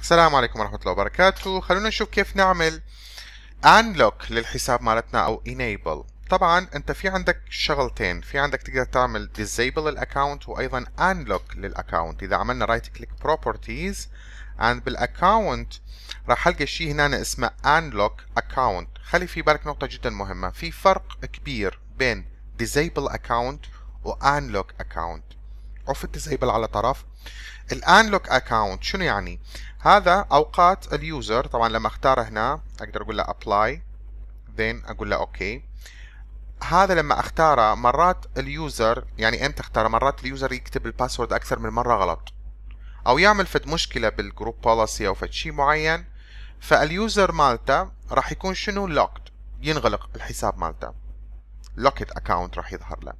السلام عليكم ورحمة الله وبركاته خلونا نشوف كيف نعمل unlock للحساب مالتنا او enable طبعا انت في عندك شغلتين في عندك تقدر تعمل disable الاكونت وايضا unlock للاكونت اذا عملنا رايت كليك properties and بالاكونت راح القى شيء هنا اسمه unlock account خلي في بالك نقطة جدا مهمة في فرق كبير بين disable account و unlock account اوف الديزيبل على طرف الان لوك اكونت شنو يعني هذا اوقات اليوزر طبعا لما اختاره هنا اقدر اقول له ابلاي ذن اقول له اوكي هذا لما اختاره مرات اليوزر يعني امتى اختاره مرات اليوزر يكتب الباسورد اكثر من مره غلط او يعمل فد مشكله بالجروب بوليسي او فد شيء معين فاليوزر مالته راح يكون شنو لوكت ينغلق الحساب مالته لوكت اكاونت راح يظهر له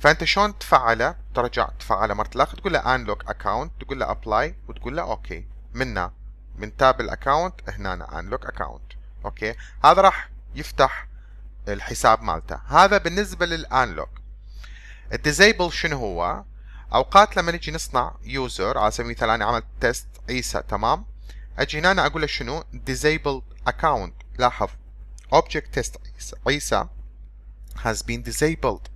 فانت شلون تفعله ترجع تفعله مره الاخر تقول له انلوك اكونت تقول له ابلاي وتقول له اوكي منا من تاب الاكونت هنا انلوك اكونت اوكي هذا راح يفتح الحساب مالته هذا بالنسبه للانلوك الديزيبل شنو هو اوقات لما نجي نصنع يوزر على سبيل المثال انا عملت تيست عيسى تمام اجي هنا اقول له شنو ديزيبل اكونت لاحظ object test عيسى has been disabled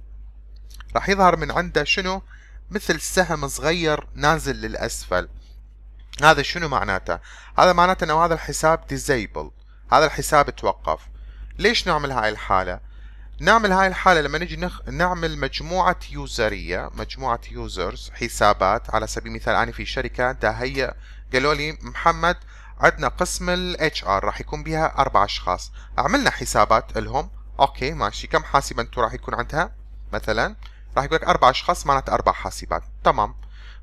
راح يظهر من عنده شنو مثل سهم صغير نازل للأسفل هذا شنو معناته هذا معناته انه هذا الحساب ديزيبل هذا الحساب توقف ليش نعمل هاي الحالة نعمل هاي الحالة لما نجي نخ... نعمل مجموعة يوزرية مجموعة يوزرز حسابات على سبيل المثال أنا في شركة دهية قالوا لي محمد عندنا قسم ال HR راح يكون بها أربع أشخاص عملنا حسابات لهم أوكي ماشي كم حاسب أنتم راح يكون عندها مثلا راح يقول لك اربع اشخاص معناتها اربع حاسبات تمام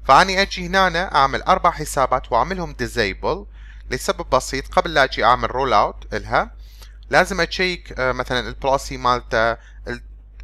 فاني اجي هنا اعمل اربع حسابات واعملهم ديزيبل لسبب بسيط قبل لا اجي اعمل رول اوت الها لازم اتشيك آه، مثلا البوليسي مالته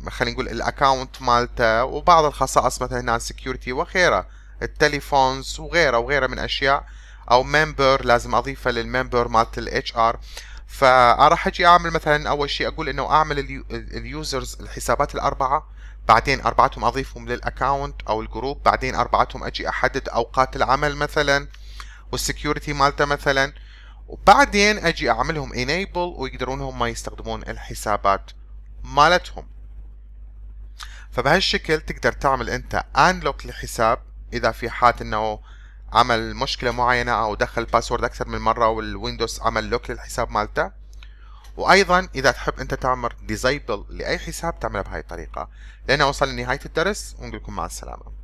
خلينا نقول الاكونت مالته وبعض الخصائص مثلا هنا سكيورتي وغيره التليفونز وغيره وغيره من اشياء او ممبر لازم اضيفه للممبر مالت الاتش ار فراح اجي اعمل مثلا اول شيء اقول انه اعمل اليوزرز الحسابات الاربعه بعدين اربعتهم اضيفهم للاكاونت او الجروب بعدين اربعتهم اجي احدد اوقات العمل مثلا والسكيورتي مالته مثلا وبعدين اجي اعملهم enable ويقدرون هم يستخدمون الحسابات مالتهم فبهالشكل تقدر تعمل انت انلوك للحساب اذا في حال انه عمل مشكله معينه او دخل باسورد اكثر من مره والويندوز عمل لوك للحساب مالته وايضا اذا تحب انت تعمل ديزايبل لاي حساب تعمله بهاي الطريقه لان وصلنا لنهايه الدرس ونقول لكم مع السلامه